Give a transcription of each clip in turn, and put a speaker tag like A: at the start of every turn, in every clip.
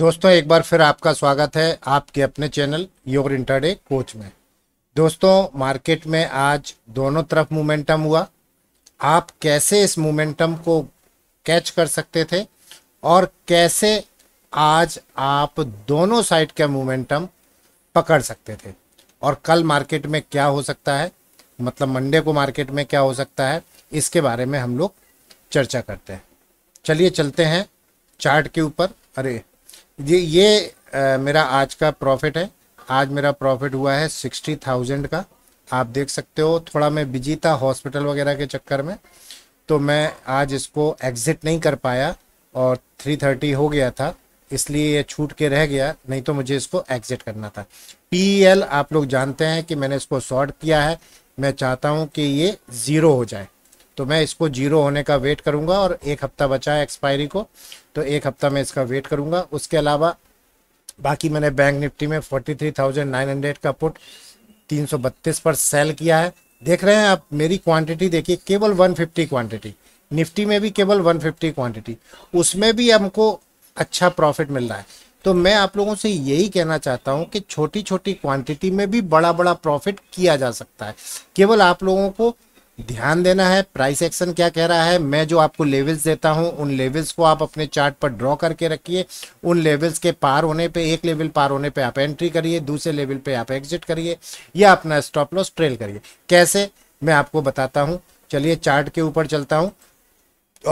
A: दोस्तों एक बार फिर आपका स्वागत है आपके अपने चैनल योर इंटरडे कोच में दोस्तों मार्केट में आज दोनों तरफ मोमेंटम हुआ आप कैसे इस मोमेंटम को कैच कर सकते थे और कैसे आज आप दोनों साइड का मोमेंटम पकड़ सकते थे और कल मार्केट में क्या हो सकता है मतलब मंडे को मार्केट में क्या हो सकता है इसके बारे में हम लोग चर्चा करते हैं चलिए चलते हैं चार्ट के ऊपर अरे जी ये आ, मेरा आज का प्रॉफिट है आज मेरा प्रॉफिट हुआ है सिक्सटी थाउजेंड का आप देख सकते हो थोड़ा मैं बिजी था हॉस्पिटल वगैरह के चक्कर में तो मैं आज इसको एग्ज़िट नहीं कर पाया और थ्री थर्टी हो गया था इसलिए ये छूट के रह गया नहीं तो मुझे इसको एग्ज़िट करना था पी आप लोग जानते हैं कि मैंने इसको शॉर्ट किया है मैं चाहता हूँ कि ये ज़ीरो हो जाए तो मैं इसको जीरो होने का वेट करूंगा और एक हफ्ता बचा है एक्सपायरी को तो एक हफ्ता मैं इसका वेट करूंगा उसके अलावा बाकी मैंने बैंक निफ्टी में forty three thousand nine hundred का पुट तीन सौ बत्तीस पर सेल किया है देख रहे हैं आप मेरी क्वांटिटी देखिए केवल वन फिफ्टी क्वांटिटी निफ्टी में भी केवल वन फिफ्टी क्वांटिटी उसमें भी हमको अच्छा प्रॉफिट मिल रहा है तो मैं आप लोगों से यही कहना चाहता हूं कि छोटी छोटी क्वांटिटी में भी बड़ा बड़ा प्रॉफिट किया जा सकता है केवल आप लोगों को ध्यान देना है प्राइस एक्शन क्या कह रहा है मैं जो आपको लेवल्स देता हूं उन लेवल्स को आप अपने चार्ट पर ड्रॉ करके रखिए उन लेवल्स के पार होने पे एक लेवल पार होने पे आप एंट्री करिए दूसरे लेवल पे आप एग्जिट करिए या अपना स्टॉप लॉस ट्रेल करिए कैसे मैं आपको बताता हूं चलिए चार्ट के ऊपर चलता हूं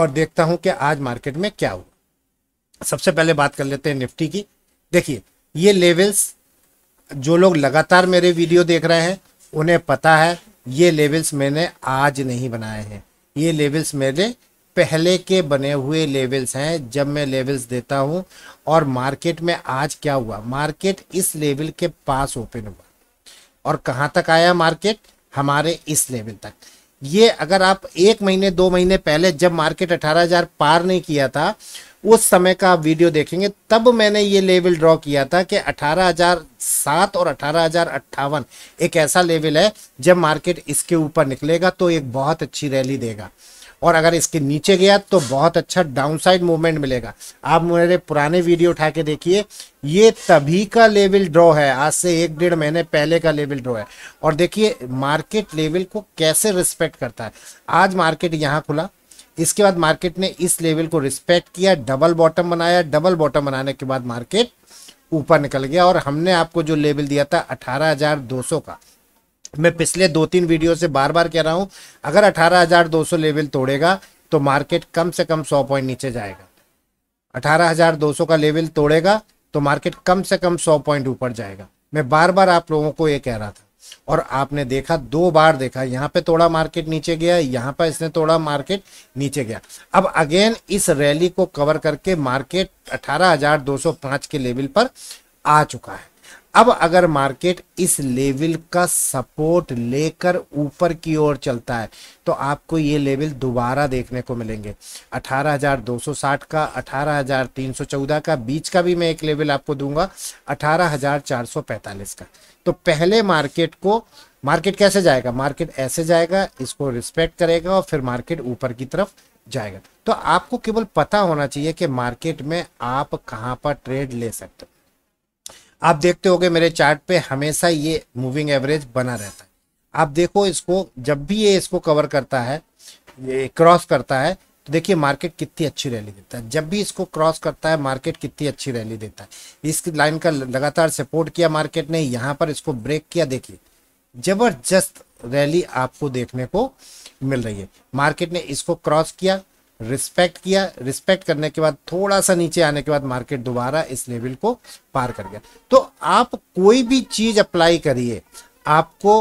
A: और देखता हूं कि आज मार्केट में क्या हुआ सबसे पहले बात कर लेते हैं निफ्टी की देखिए ये लेवल्स जो लोग लगातार मेरे वीडियो देख रहे हैं उन्हें पता है ये लेवल्स मैंने आज नहीं बनाए हैं ये लेवल्स मेरे पहले के बने हुए लेवल्स हैं जब मैं लेवल्स देता हूँ और मार्केट में आज क्या हुआ मार्केट इस लेवल के पास ओपन हुआ और कहाँ तक आया मार्केट हमारे इस लेवल तक ये अगर आप एक महीने दो महीने पहले जब मार्केट 18000 पार नहीं किया था उस समय का आप वीडियो देखेंगे तब मैंने ये लेवल ड्रॉ किया था कि अठारह हजार सात और अठारह हजार अट्ठावन एक ऐसा लेवल है जब मार्केट इसके ऊपर निकलेगा तो एक बहुत अच्छी रैली देगा और अगर इसके नीचे गया तो बहुत अच्छा डाउनसाइड मूवमेंट मिलेगा आप मेरे पुराने वीडियो उठा के देखिए ये तभी का लेवल ड्रॉ है आज से एक डेढ़ महीने पहले का लेवल ड्रॉ है और देखिए मार्केट लेवल को कैसे रिस्पेक्ट करता है आज मार्केट यहाँ खुला इसके बाद मार्केट ने इस लेवल को रिस्पेक्ट किया डबल बॉटम बनाया डबल बॉटम बनाने के बाद मार्केट ऊपर निकल गया और हमने आपको जो लेवल दिया था 18,200 का मैं पिछले दो तीन वीडियो से बार बार कह रहा हूं अगर 18,200 लेवल तोड़ेगा तो मार्केट कम से कम 100 पॉइंट नीचे जाएगा 18,200 का लेवल तोड़ेगा तो मार्केट कम से कम 100 पॉइंट ऊपर जाएगा मैं बार बार आप लोगों को ये कह रहा था और आपने देखा दो बार देखा यहाँ पे थोड़ा मार्केट नीचे गया यहाँ पर इसने थोड़ा मार्केट नीचे गया अब अगेन इस रैली को कवर करके मार्केट 18,205 के लेवल पर आ चुका है अब अगर मार्केट इस लेवल का सपोर्ट लेकर ऊपर की ओर चलता है तो आपको ये लेवल दोबारा देखने को मिलेंगे 18,260 का 18,314 का बीच का भी मैं एक लेवल आपको दूंगा 18,445 का तो पहले मार्केट को मार्केट कैसे जाएगा मार्केट ऐसे जाएगा इसको रिस्पेक्ट करेगा और फिर मार्केट ऊपर की तरफ जाएगा तो आपको केवल पता होना चाहिए कि मार्केट में आप कहाँ पर ट्रेड ले सकते हो आप देखते होगे मेरे चार्ट पे हमेशा ये मूविंग एवरेज बना रहता है आप देखो इसको जब भी ये इसको कवर करता है ये क्रॉस करता है तो देखिए मार्केट कितनी अच्छी रैली देता है जब भी इसको क्रॉस करता है मार्केट कितनी अच्छी रैली देता है इस लाइन का लगातार सपोर्ट किया मार्केट ने यहाँ पर इसको ब्रेक किया देखिए जबरदस्त रैली आपको देखने को मिल रही है मार्केट ने इसको क्रॉस किया रिस्पेक्ट किया रिस्पेक्ट करने के बाद थोड़ा सा नीचे आने के बाद मार्केट दोबारा इस लेवल को पार कर गया तो आप कोई भी चीज अप्लाई करिए आपको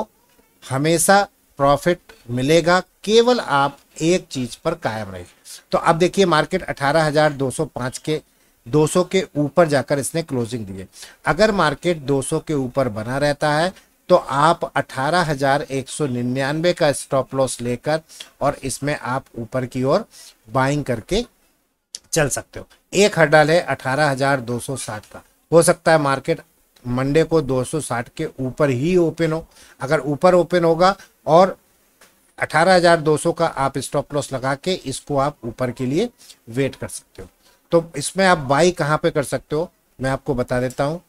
A: हमेशा प्रॉफिट मिलेगा केवल आप एक चीज पर कायम रहे तो अब देखिए मार्केट 18,205 के 200 के ऊपर जाकर इसने क्लोजिंग दी है अगर मार्केट 200 के ऊपर बना रहता है तो आप अठारह हजार एक सौ निन्यानवे का स्टॉप लॉस लेकर और इसमें आप ऊपर की ओर बाइंग करके चल सकते हो एक हडल है अठारह हजार दो सौ साठ का हो सकता है मार्केट मंडे को 260 के ऊपर ही ओपन हो अगर ऊपर ओपन होगा और 18,200 का आप स्टॉप लॉस लगा के इसको आप ऊपर के लिए वेट कर सकते हो तो इसमें आप बाई कहाँ पे कर सकते हो मैं आपको बता देता हूँ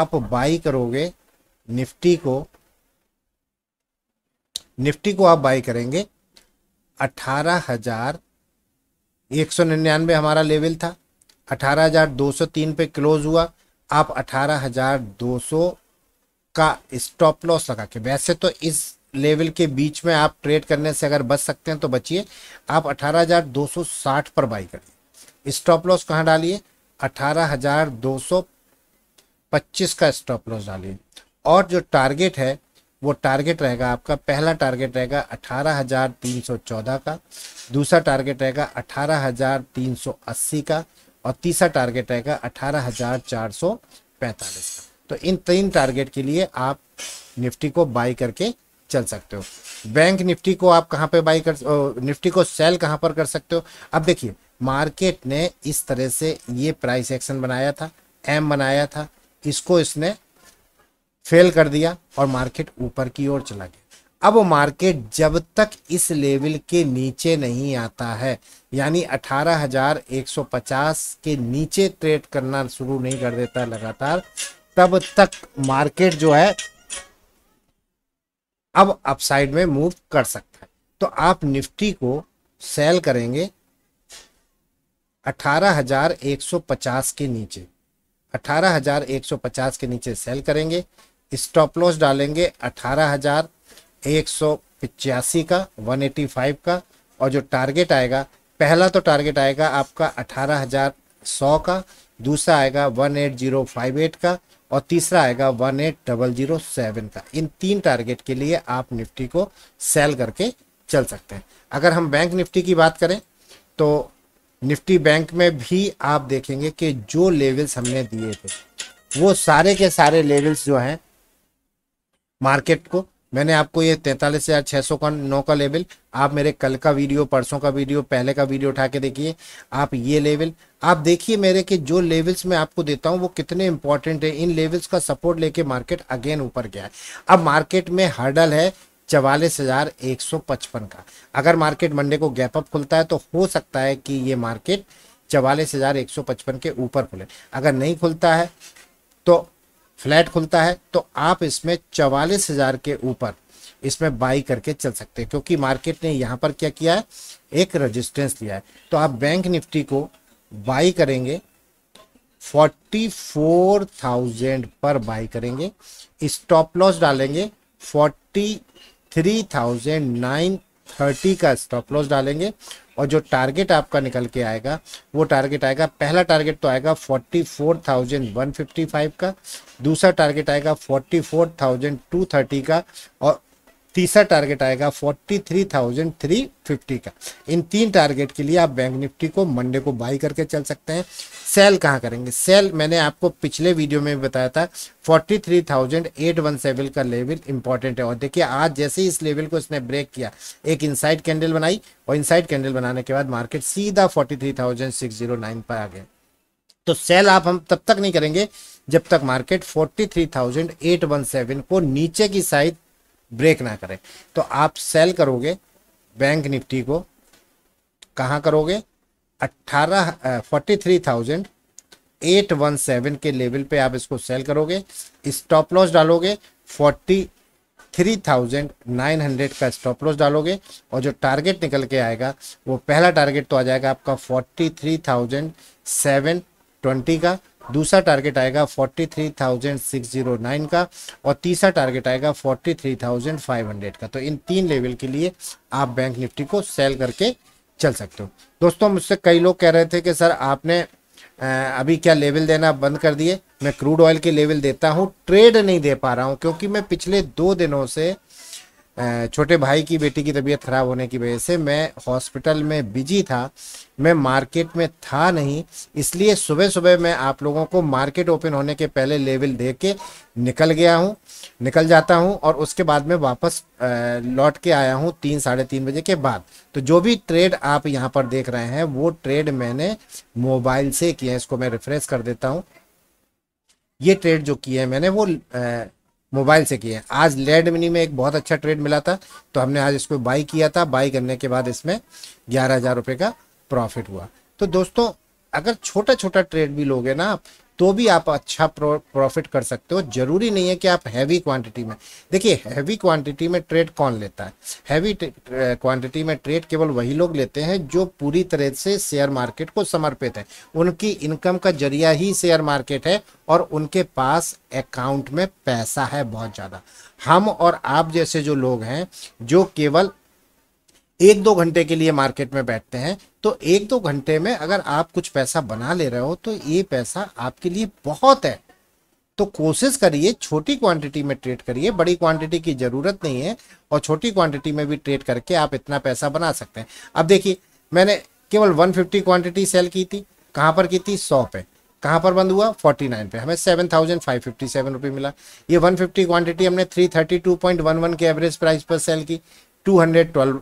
A: आप बाई करोगे निफ्टी को निफ्टी को आप बाई करेंगे अठारह हजार एक सौ निन्यानवे हमारा लेवल था अठारह हजार दो सौ तीन पे क्लोज हुआ आप अठारह हजार दो सौ का स्टॉप लॉस लगा के वैसे तो इस लेवल के बीच में आप ट्रेड करने से अगर बच सकते हैं तो बचिए आप अठारह हजार दो सौ साठ पर बाई करिए स्टॉप लॉस कहाँ डालिए अठारह हजार दो पच्चीस का स्टॉप लॉस डालिए और जो टारगेट है वो टारगेट रहेगा आपका पहला टारगेट रहेगा अठारह हज़ार तीन सौ चौदह का दूसरा टारगेट रहेगा अठारह हज़ार तीन सौ अस्सी का और तीसरा टारगेट रहेगा अठारह हज़ार चार सौ पैंतालीस का तो इन तीन टारगेट के लिए आप निफ्टी को बाई करके चल सकते हो बैंक निफ्टी को आप कहाँ पे बाई कर निफ्टी को सेल कहाँ पर कर सकते हो अब देखिए मार्केट ने इस तरह से ये प्राइस एक्शन बनाया था एम बनाया था इसको इसने फेल कर दिया और मार्केट ऊपर की ओर चला गया अब मार्केट जब तक इस लेवल के नीचे नहीं आता है यानी 18,150 के नीचे ट्रेड करना शुरू नहीं कर देता लगातार तब तक मार्केट जो है अब अपसाइड में मूव कर सकता है तो आप निफ्टी को सेल करेंगे 18,150 के नीचे 18,150 के नीचे सेल करेंगे स्टॉप लॉस डालेंगे अठारह हजार एक सौ का 185 का और जो टारगेट आएगा पहला तो टारगेट आएगा आपका 18,100 हजार सौ का दूसरा आएगा one eight zero five eight का और तीसरा आएगा one eight double zero seven का इन तीन टारगेट के लिए आप निफ्टी को सेल करके चल सकते हैं अगर हम बैंक निफ्टी की बात करें तो निफ्टी बैंक में भी आप देखेंगे कि जो लेवल्स हमने दिए थे वो सारे के सारे लेवल्स जो हैं मार्केट को मैंने आपको ये तैंतालीस हज़ार छः सौ का नौ का लेवल आप मेरे कल का वीडियो परसों का वीडियो पहले का वीडियो उठा के देखिए आप ये लेवल आप देखिए मेरे के जो लेवल्स मैं आपको देता हूँ वो कितने इंपॉर्टेंट है इन लेवल्स का सपोर्ट लेके मार्केट अगेन ऊपर गया है अब मार्केट में हर्डल है चवालीस हज़ार एक सौ पचपन का अगर मार्केट मंडे को गैप अप खुलता है तो हो सकता है कि ये मार्केट चवालीस हज़ार एक सौ पचपन के ऊपर खुले अगर नहीं खुलता है तो फ्लैट खुलता है तो आप इसमें चवालीस हज़ार के ऊपर इसमें बाई करके चल सकते हैं क्योंकि मार्केट ने यहां पर क्या किया है एक रेजिस्टेंस लिया है तो आप बैंक निफ्टी को बाई करेंगे फोर्टी फोर थाउजेंड पर बाई करेंगे स्टॉप लॉस डालेंगे forty three thousand nine thirty का स्टॉप लॉस डालेंगे और जो टारगेट आपका निकल के आएगा वो टारगेट आएगा पहला टारगेट तो आएगा forty four thousand one fifty five का दूसरा टारगेट आएगा forty four thousand two thirty का और तीसरा टारगेट आएगा 43,350 का इन तीन टारगेट के लिए आप बैंक निफ्टी को मंडे को बाई करके चल सकते हैं सेल कहाँ करेंगे सेल मैंने आपको पिछले वीडियो में बताया था 43,817 का लेवल इंपॉर्टेंट है और देखिए आज जैसे ही इस लेवल को इसने ब्रेक किया एक इनसाइड कैंडल बनाई और इनसाइड कैंडल बनाने के बाद मार्केट सीधा फोर्टी पर आ गया तो सेल आप हम तब तक नहीं करेंगे जब तक मार्केट 43,817 को नीचे की साइड ब्रेक ना करे तो आप सेल करोगे बैंक निफ्टी को कहाँ करोगे अट्ठारह forty three thousand eight one seven के लेवल पे आप इसको सेल करोगे स्टॉप लॉस डालोगे forty three thousand nine hundred का स्टॉप लॉस डालोगे और जो टारगेट निकल के आएगा वो पहला टारगेट तो आ जाएगा आपका forty three thousand seven twenty का दूसरा टारगेट आएगा 43,609 का और तीसरा टारगेट आएगा 43,500 का तो इन तीन लेवल के लिए आप बैंक निफ्टी को सेल करके चल सकते हो दोस्तों मुझसे कई लोग कह रहे थे कि सर आपने अभी क्या लेवल देना बंद कर दिए मैं क्रूड ऑयल के लेवल देता हूँ ट्रेड नहीं दे पा रहा हूँ क्योंकि मैं पिछले दो दिनों से छोटे भाई की बेटी की तबीयत खराब होने की वजह से मैं हॉस्पिटल में बिजी था मैं मार्केट में था नहीं इसलिए सुबह सुबह मैं आप लोगों को मार्केट ओपन होने के पहले लेवल दे के निकल गया हूँ निकल जाता हूँ और उसके बाद में वापस लौट के आया हूँ तीन साढ़े तीन बजे के बाद तो जो भी ट्रेड आप यहाँ पर देख रहे हैं वो ट्रेड मैंने मोबाइल से किया इसको मैं रिफ्रेश कर देता हूँ ये ट्रेड जो किए मैंने वो आ, मोबाइल से किए हैं आज लेड मिनी में एक बहुत अच्छा ट्रेड मिला था तो हमने आज इसको बाई किया था बाई करने के बाद इसमें ग्यारह हज़ार रुपये का प्रॉफिट हुआ तो दोस्तों अगर छोटा छोटा ट्रेड भी लोगे ना आप तो भी आप अच्छा प्रॉफिट कर सकते हो जरूरी नहीं है कि आप हैवी क्वांटिटी में देखिए हैवी क्वांटिटी में ट्रेड कौन लेता है हैवी क्वांटिटी में ट्रेड केवल वही लोग लेते हैं जो पूरी तरह से शेयर मार्केट को समर्पित है उनकी इनकम का जरिया ही शेयर मार्केट है और उनके पास अकाउंट में पैसा है बहुत ज़्यादा हम और आप जैसे जो लोग हैं जो केवल एक दो घंटे के लिए मार्केट में बैठते हैं तो एक दो घंटे में अगर आप कुछ पैसा बना ले रहे हो तो ये पैसा आपके लिए बहुत है तो कोशिश करिए छोटी क्वांटिटी में ट्रेड करिए बड़ी क्वांटिटी की ज़रूरत नहीं है और छोटी क्वांटिटी में भी ट्रेड करके आप इतना पैसा बना सकते हैं अब देखिए मैंने केवल 150 क्वांटिटी सेल की थी कहाँ पर की थी सौ पे कहाँ पर बंद हुआ 49 पे हमें 7,557 रुपये मिला ये 150 क्वांटिटी हमने 332.11 के एवरेज प्राइस पर सेल की 212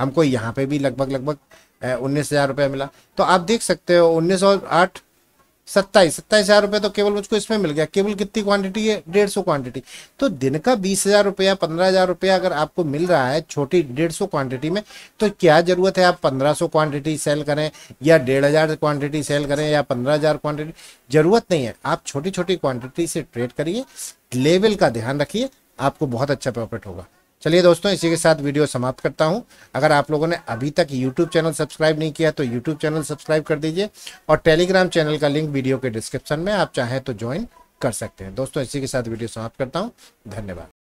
A: हमको यहाँ पे भी लगभग लगभग उन्नीस हज़ार रुपये मिला तो आप देख सकते हो उन्नीस सौ आठ सत्ताईस सत्ताईस हज़ार रुपये तो केवल मुझको इसमें मिल गया केवल कितनी क्वांटिटी है डेढ़ सौ क्वांटिटी तो दिन का बीस हज़ार रुपया पंद्रह हज़ार रुपया अगर आपको मिल रहा है छोटी डेढ़ सौ क्वांटिटी में तो क्या ज़रूरत है आप पंद्रह सौ क्वांटिटी सेल करें या डेढ़ हज़ार क्वांटिटी सेल करें या पंद्रह हज़ार क्वांटिटी ज़रूरत नहीं है आप छोटी छोटी क्वांटिटी से ट्रेड करिए लेवल का ध्यान रखिए आपको बहुत अच्छा प्रॉफिट होगा चलिए दोस्तों इसी के साथ वीडियो समाप्त करता हूं अगर आप लोगों ने अभी तक यूट्यूब चैनल सब्सक्राइब नहीं किया तो यूट्यूब चैनल सब्सक्राइब कर दीजिए और टेलीग्राम चैनल का लिंक वीडियो के डिस्क्रिप्शन में आप चाहें तो ज्वाइन कर सकते हैं दोस्तों इसी के साथ वीडियो समाप्त करता हूँ धन्यवाद